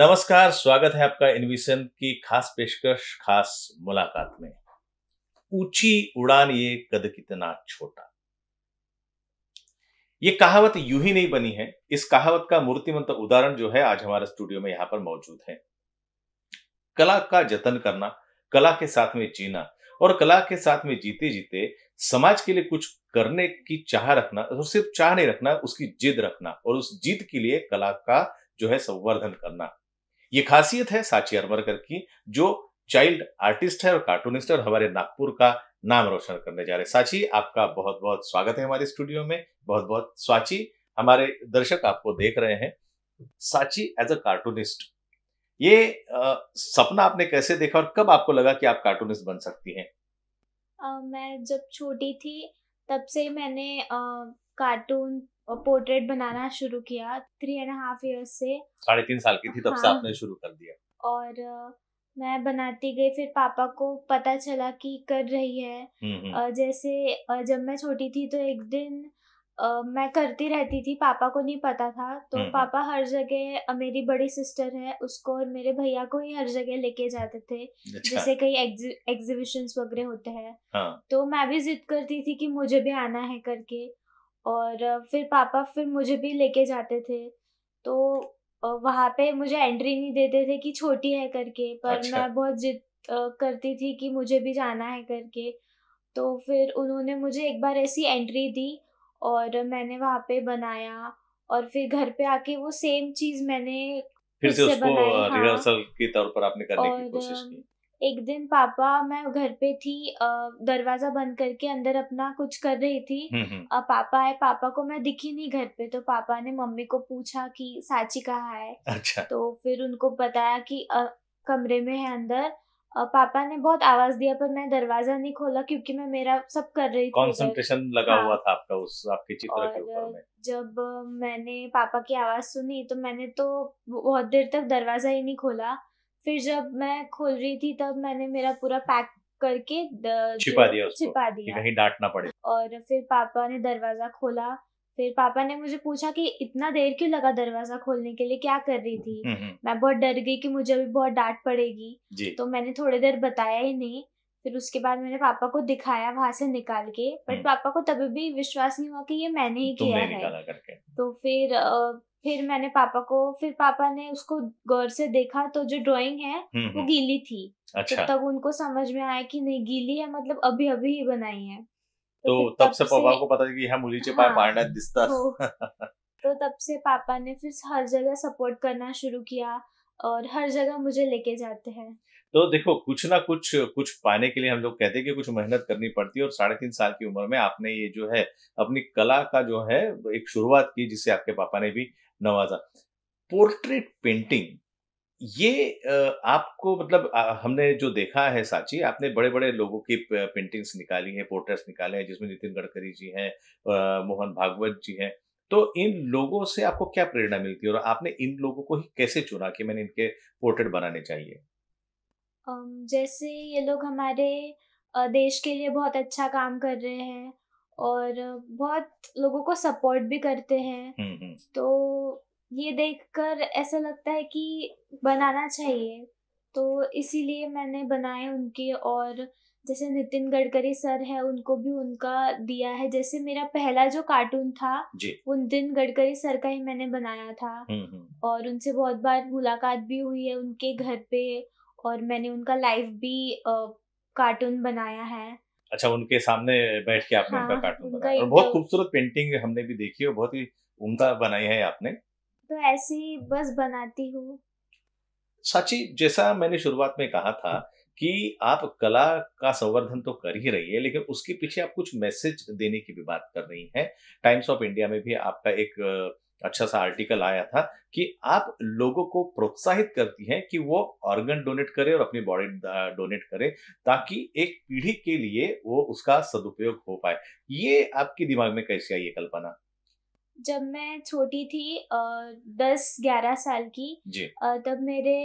नमस्कार स्वागत है आपका इनविशन की खास पेशकश खास मुलाकात में ऊंची उड़ान ये कद कितना छोटा ये कहावत यूं ही नहीं बनी है इस कहावत का मूर्तिमंत उदाहरण जो है आज हमारे स्टूडियो में यहां पर मौजूद है कला का जतन करना कला के साथ में जीना और कला के साथ में जीते जीते समाज के लिए कुछ करने की चाह रखना और तो सिर्फ चाह नहीं रखना उसकी जिद रखना और उस जिद के लिए कला का जो है संवर्धन करना ये खासियत है साची अरबरकर की जो चाइल्ड आर्टिस्ट है और कार्टूनिस्ट है और हमारे नागपुर का नाम रोशन करने जा रहे हैं साची आपका बहुत बहुत स्वागत है हमारे स्टूडियो में बहुत बहुत स्वाची हमारे दर्शक आपको देख रहे हैं साची एज अ कार्टूनिस्ट ये आ, सपना आपने कैसे देखा और कब आपको लगा कि आप कार्टूनिस्ट बन सकती हैं मैं जब छोटी थी तब से मैंने आ, कार्टून पोर्ट्रेट बनाना शुरू किया थ्री एंड हाफ ईयर्स से साढ़े तीन साल की थी तब हाँ, से आपने शुरू कर दिया और मैं बनाती गई फिर पापा को पता चला कि कर रही है हम्म, हम्म। जैसे जब मैं छोटी थी तो एक दिन मैं करती रहती थी पापा को नहीं पता था तो हम्म, पापा हर जगह मेरी बड़ी सिस्टर है उसको और मेरे भैया को ही हर जगह लेके जाते थे अच्छा। जैसे कई एग्जीबिशंस वगैरह होते हैं हाँ। तो मैं भी जिद करती थी कि मुझे भी आना है करके और फिर पापा फिर मुझे भी लेके जाते थे तो वहाँ पे मुझे एंट्री नहीं देते थे कि छोटी है करके पर अच्छा। मैं बहुत जिद करती थी कि मुझे भी जाना है करके तो फिर उन्होंने मुझे एक बार ऐसी एंट्री दी और मैंने वहाँ पे बनाया और फिर घर पे आके वो सेम चीज मैंने फिर से उसको रिहर्सल हाँ, के तौर पर आपने करने की कोशिश की एक दिन पापा मैं घर पे थी दरवाजा बंद करके अंदर अपना कुछ कर रही थी हम्म, हम्म। पापा है पापा को मैं दिखी नहीं घर पे तो पापा ने मम्मी को पूछा कि साची कहा है अच्छा तो फिर उनको बताया कि आ, कमरे में है अंदर पापा ने बहुत आवाज दिया पर मैं दरवाजा नहीं खोला क्योंकि मैं मेरा सब कर रही थी लगा हुआ हाँ। था आपका उस आपके चित्र के ऊपर में जब मैंने पापा की आवाज सुनी तो मैंने तो बहुत देर तक दरवाजा ही नहीं खोला फिर जब मैं खोल रही थी तब मैंने मेरा पूरा पैक करके छिपा दिया उसको छिपा दिया कहीं डांटना पड़े और फिर पापा ने दरवाजा खोला फिर पापा ने मुझे पूछा कि इतना देर क्यों लगा दरवाजा खोलने के लिए क्या कर रही थी हम्म, हम्म। मैं बहुत डर गई कि मुझे अभी बहुत डांट पड़ेगी तो मैंने थोड़ी देर बताया ही नहीं फिर उसके बाद मैंने पापा को दिखाया वहां से निकाल के बट हम्म। पापा को तभी भी विश्वास नहीं हुआ कि ये मैंने ही किया है तो फिर फिर मैंने पापा को फिर पापा ने उसको गौर से देखा तो जो ड्राइंग है हम्म, वो हम्म। गीली थी तो अच्छा। तो तब उनको समझ में आया कि नहीं गीली है मतलब अभी अभी ही बनाई है तो, तो तब, तब से पापा को पता की ह्या हाँ, पाय तो, तो तब से पापा ने फिर हर जगह सपोर्ट करना शुरू किया और हर जगह मुझे लेके जाते हैं तो देखो कुछ ना कुछ कुछ पाने के लिए हम लोग कहते हैं कि कुछ मेहनत करनी पड़ती है और साढ़े तीन साल की उम्र में आपने ये जो है अपनी कला का जो है एक शुरुआत की जिसे आपके पापा ने भी नवाजा पोर्ट्रेट पेंटिंग ये आपको मतलब हमने जो देखा है साची आपने बड़े बड़े लोगों की पेंटिंग्स निकाली हैं पोर्ट्रेट्स निकाले हैं जिसमें नितिन गडकरी जी हैं मोहन भागवत जी हैं तो इन लोगों से आपको क्या प्रेरणा मिलती है और आपने इन लोगों को ही कैसे चुना कि मैंने इनके पोर्ट्रेट बनाने चाहिए जैसे ये लोग हमारे देश के लिए बहुत अच्छा काम कर रहे हैं और बहुत लोगों को सपोर्ट भी करते हैं हम्म, हम्म। तो ये देखकर ऐसा लगता है कि बनाना चाहिए तो इसीलिए मैंने बनाए उनके और जैसे नितिन गडकरी सर है उनको भी उनका दिया है जैसे मेरा पहला जो कार्टून था वो नितिन गडकरी सर का ही मैंने बनाया था हम्म, और उनसे बहुत बार मुलाकात भी हुई है उनके घर पे और मैंने उनका लाइफ भी कार्टून बनाया है अच्छा उनके सामने बैठ के आपने हाँ, उनका कार्टून बनाया और बहुत खूबसूरत पेंटिंग हमने भी देखी है बहुत ही उमदा बनाई है आपने तो ऐसे ही बस बनाती हूँ साची जैसा मैंने शुरुआत में कहा था कि आप कला का संवर्धन तो कर ही रही है लेकिन उसके पीछे आप कुछ मैसेज देने की भी बात कर रही हैं टाइम्स ऑफ इंडिया में भी आपका एक अच्छा सा आर्टिकल आया था कि आप लोगों को प्रोत्साहित करती हैं कि वो ऑर्गन डोनेट करें और अपनी बॉडी डोनेट करें ताकि एक पीढ़ी के लिए वो उसका सदुपयोग हो पाए ये आपके दिमाग में कैसे आई ये कल्पना जब मैं छोटी थी दस ग्यारह साल की जी तब मेरे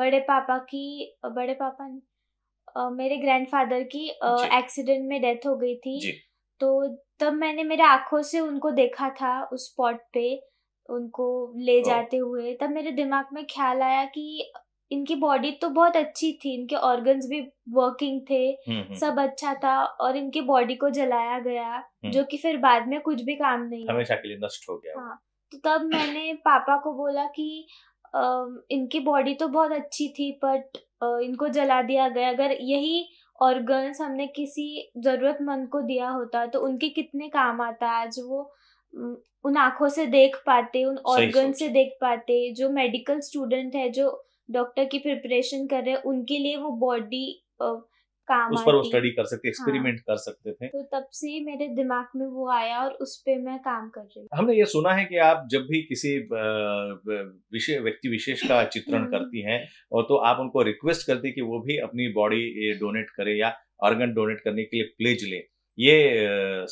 बड़े पापा की बड़े पापा मेरे ग्रैंडफादर की एक्सीडेंट में डेथ हो गई थी तो तब मैंने मेरे आंखों से उनको देखा था उस स्पॉट पे उनको ले जाते हुए तब मेरे दिमाग में ख्याल आया कि इनकी बॉडी तो बहुत अच्छी थी इनके ऑर्गन्स भी वर्किंग थे हम्म, हम्म। सब अच्छा था और इनके बॉडी को जलाया गया हम्म। जो कि फिर बाद में कुछ भी काम नहीं हमेशा के लिए नष्ट हो गया हाँ तो तब मैंने पापा को बोला कि इनकी बॉडी तो बहुत अच्छी थी बट इनको जला दिया गया अगर यही ऑर्गन्स हमने किसी ज़रूरतमंद को दिया होता तो उनके कितने काम आता आज वो उन आँखों से देख पाते उन ऑर्गन से देख पाते जो मेडिकल स्टूडेंट है जो डॉक्टर की प्रिपरेशन कर रहे हैं उनके लिए वो बॉडी काम उस पर वो स्टडी कर सकते एक्सपेरिमेंट हाँ। कर सकते थे तो तब से मेरे दिमाग में वो आया और उस पर मैं काम कर रही हमने ये सुना है कि आप जब भी किसी विषय व्यक्ति विशेष का चित्रण हम्म। करती हैं और तो आप उनको रिक्वेस्ट करती कि वो भी अपनी बॉडी डोनेट करे या ऑर्गन डोनेट करने के लिए प्लेज ले ये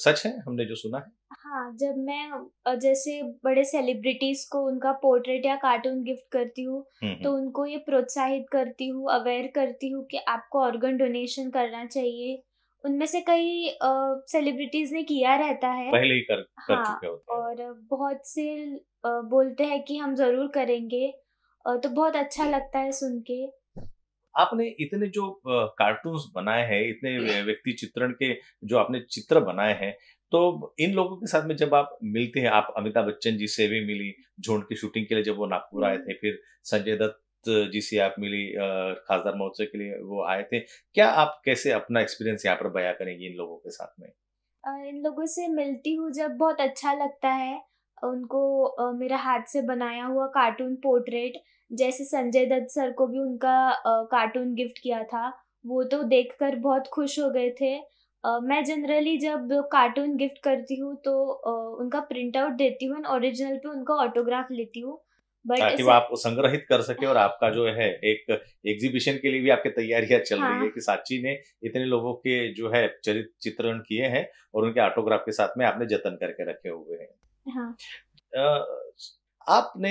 सच है हमने जो सुना है हाँ जब मैं जैसे बड़े सेलिब्रिटीज को उनका पोर्ट्रेट या कार्टून गिफ्ट करती हूँ हम्म, तो हम्म। उनको ये प्रोत्साहित करती हूँ अवेयर करती हूँ कि आपको ऑर्गन डोनेशन करना चाहिए उनमें से कई सेलिब्रिटीज ने किया रहता है पहले ही कर, कर हाँ, चुके होते हैं। और बहुत से बोलते हैं कि हम जरूर करेंगे तो बहुत अच्छा लगता है सुन के आपने इतने जो कार्टून्स बनाए हैं इतने हम्म। व्यक्ति चित्रण के जो आपने चित्र बनाए हैं तो इन लोगों के साथ में जब आप मिलते हैं आप अमिताभ बच्चन जी से भी मिली झोंड की शूटिंग के लिए जब वो नागपुर आए थे हम्म। फिर संजय दत्त जी से आप मिली खासदार महोत्सव के लिए वो आए थे क्या आप कैसे अपना एक्सपीरियंस यहाँ पर बया करेंगी इन लोगों के साथ में इन लोगों से मिलती हूँ जब बहुत अच्छा लगता है उनको अ, मेरा हाथ से बनाया हुआ कार्टून पोर्ट्रेट जैसे संजय दत्त सर को भी उनका कार्टून गिफ्ट किया था वो तो देखकर बहुत खुश हो गए थे मैं जनरली जब कार्टून गिफ्ट करती हूँ तो उनका प्रिंट आउट देती हूँ ओरिजिनल पे उनका ऑटोग्राफ लेती हूँ ताकि वो आप संग्रहित कर सके और आपका जो है एक एग्जीबिशन के लिए भी आपकी तैयारियां चल हाँ। रही है हाँ। कि साची ने इतने लोगों के जो है चरित्र चित्रण किए हैं और उनके ऑटोग्राफ के साथ में आपने जतन करके रखे हुए हैं हाँ। आपने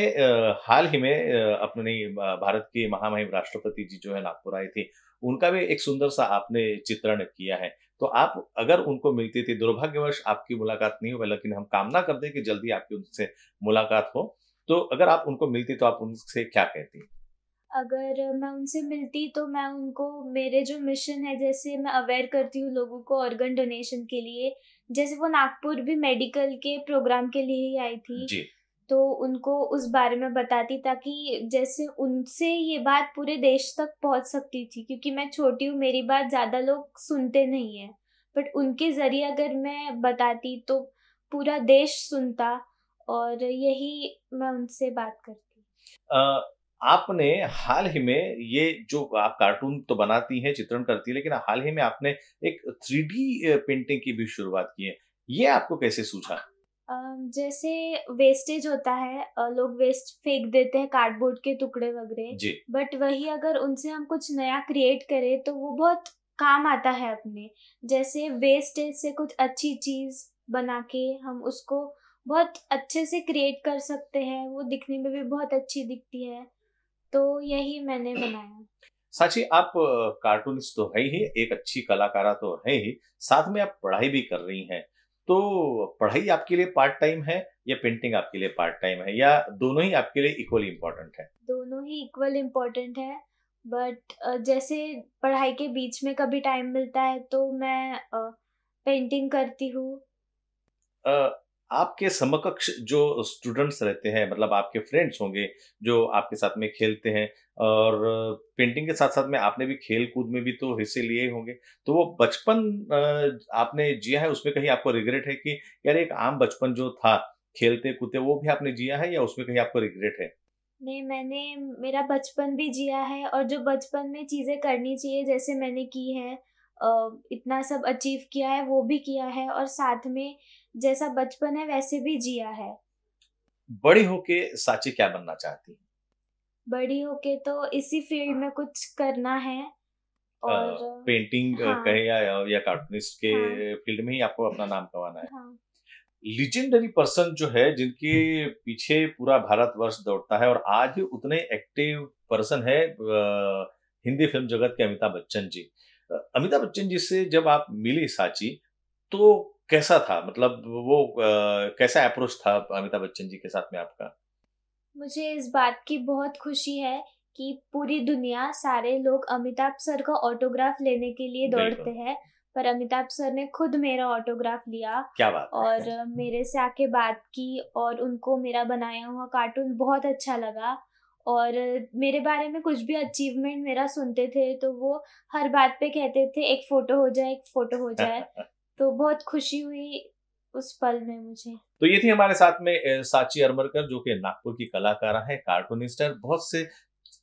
हाल ही में अपने भारत के महामहिम राष्ट्रपति जी जो है नागपुर आई थी उनका भी एक सुंदर सा आपने चित्रण किया है तो आप अगर उनको मिलती थी दुर्भाग्यवश आपकी मुलाकात नहीं हुई लेकिन हम कामना करते हैं कि जल्दी आपकी उनसे मुलाकात हो तो अगर आप उनको मिलती तो आप उनसे क्या कहती अगर मैं उनसे मिलती तो मैं उनको मेरे जो मिशन है जैसे मैं अवेयर करती हूँ लोगों को ऑर्गन डोनेशन के लिए जैसे वो नागपुर भी मेडिकल के प्रोग्राम के लिए ही आई थी जी. तो उनको उस बारे में बताती ताकि जैसे उनसे ये बात पूरे देश तक पहुँच सकती थी क्योंकि मैं छोटी हूँ मेरी बात ज़्यादा लोग सुनते नहीं हैं बट उनके ज़रिए अगर मैं बताती तो पूरा देश सुनता और यही मैं उनसे बात करती uh... आपने हाल ही में ये जो आप कार्टून तो बनाती हैं चित्रण करती है लेकिन हाल ही में आपने एक थ्री पेंटिंग की भी शुरुआत की है ये आपको कैसे सूझा जैसे वेस्टेज होता है लोग वेस्ट फेंक देते हैं कार्डबोर्ड के टुकड़े वगैरह बट वही अगर उनसे हम कुछ नया क्रिएट करें तो वो बहुत काम आता है अपने जैसे वेस्टेज से कुछ अच्छी चीज बना के हम उसको बहुत अच्छे से क्रिएट कर सकते हैं वो दिखने में भी बहुत अच्छी दिखती है तो यही मैंने बनाया साची आप कार्टूनिस्ट तो है ही एक अच्छी कलाकारा तो है ही साथ में आप पढ़ाई भी कर रही हैं तो पढ़ाई आपके लिए पार्ट टाइम है या पेंटिंग आपके लिए पार्ट टाइम है या दोनों ही आपके लिए इक्वली इम्पोर्टेंट है दोनों ही इक्वल इम्पोर्टेंट है बट जैसे पढ़ाई के बीच में कभी टाइम मिलता है तो मैं पेंटिंग करती हूँ आपके समकक्ष जो स्टूडेंट्स रहते हैं मतलब आपके फ्रेंड्स होंगे जो आपके साथ में खेलते हैं और पेंटिंग के साथ साथ में आपने भी खेल कूद में भी तो हिस्से लिए होंगे तो वो बचपन आपने जिया है उसमें कहीं आपको रिग्रेट है कि यार एक आम बचपन जो था खेलते कूदते वो भी आपने जिया है या उसमें कहीं आपको रिग्रेट है नहीं मैंने मेरा बचपन भी जिया है और जो बचपन में चीज़ें करनी चाहिए जैसे मैंने की है इतना सब अचीव किया है वो भी किया है और साथ में जैसा बचपन है वैसे भी जिया है बड़ी होके साची क्या बनना चाहती है बड़ी होके तो इसी फील्ड में कुछ करना है और आ, पेंटिंग हाँ, कहे या, या कार्टूनिस्ट के हाँ, फील्ड में ही आपको अपना नाम कमाना है हाँ, लीजेंडरी पर्सन जो है जिनके पीछे पूरा भारतवर्ष दौड़ता है और आज उतने एक्टिव पर्सन है हिंदी फिल्म जगत के अमिताभ बच्चन जी अमिताभ बच्चन जी से जब आप मिली साची तो कैसा था मतलब वो कैसा अप्रोच था अमिताभ बच्चन जी के साथ में आपका मुझे इस बात की बहुत खुशी है कि पूरी दुनिया सारे लोग अमिताभ सर का ऑटोग्राफ लेने के लिए दौड़ते हैं पर अमिताभ सर ने खुद मेरा ऑटोग्राफ लिया क्या बात और मेरे से आके बात की और उनको मेरा बनाया हुआ कार्टून बहुत अच्छा लगा और मेरे बारे में कुछ भी अचीवमेंट मेरा सुनते थे तो वो हर बात पे कहते थे एक फोटो हो जाए एक फोटो हो जाए तो बहुत खुशी हुई उस पल में मुझे तो ये थी हमारे साथ में साची अरमरकर जो कि नागपुर की कलाकार है कार्टूनिस्ट है बहुत से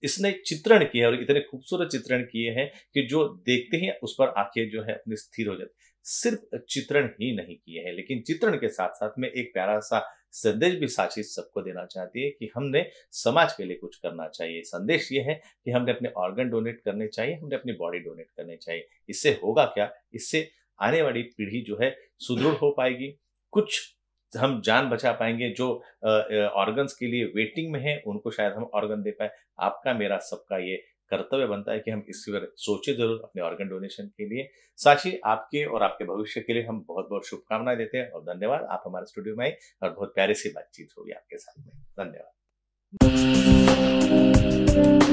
इसने चित्रण किए और इतने खूबसूरत चित्रण किए हैं कि जो देखते हैं उस पर आंखें जो है अपनी स्थिर हो जाती सिर्फ चित्रण ही नहीं किए हैं लेकिन चित्रण के साथ साथ में एक प्यारा सा संदेश भी साक्षी सबको देना चाहती है कि हमने समाज के लिए कुछ करना चाहिए संदेश ये है कि हमने अपने ऑर्गन डोनेट करने चाहिए हमने अपनी बॉडी डोनेट करने चाहिए इससे होगा क्या इससे आने वाली पीढ़ी जो है सुदृढ़ हो पाएगी कुछ हम जान बचा पाएंगे जो ऑर्गन्स के लिए वेटिंग में है उनको शायद हम ऑर्गन दे पाए आपका मेरा सबका ये कर्तव्य बनता है कि हम इस पर सोचे जरूर अपने ऑर्गन डोनेशन के लिए साक्षी आपके और आपके भविष्य के लिए हम बहुत बहुत शुभकामनाएं देते हैं और धन्यवाद आप हमारे स्टूडियो में आए और बहुत प्यारे से बातचीत होगी आपके साथ में धन्यवाद